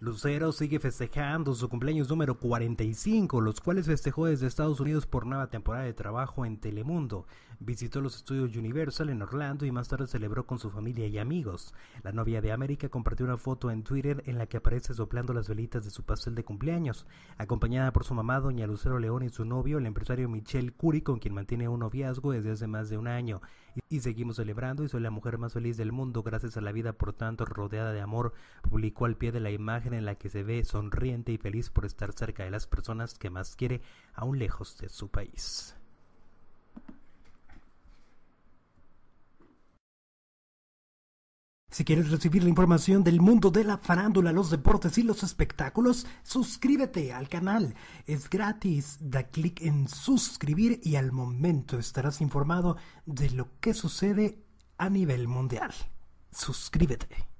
Lucero sigue festejando su cumpleaños número 45, los cuales festejó desde Estados Unidos por nueva temporada de trabajo en Telemundo. Visitó los estudios Universal en Orlando y más tarde celebró con su familia y amigos. La novia de América compartió una foto en Twitter en la que aparece soplando las velitas de su pastel de cumpleaños, acompañada por su mamá doña Lucero León y su novio, el empresario Michel Curie, con quien mantiene un noviazgo desde hace más de un año. Y seguimos celebrando y soy la mujer más feliz del mundo gracias a la vida por tanto rodeada de amor, publicó al pie de la imagen en la que se ve sonriente y feliz por estar cerca de las personas que más quiere, aún lejos de su país. Si quieres recibir la información del mundo de la farándula, los deportes y los espectáculos, suscríbete al canal. Es gratis. Da clic en suscribir y al momento estarás informado de lo que sucede a nivel mundial. Suscríbete.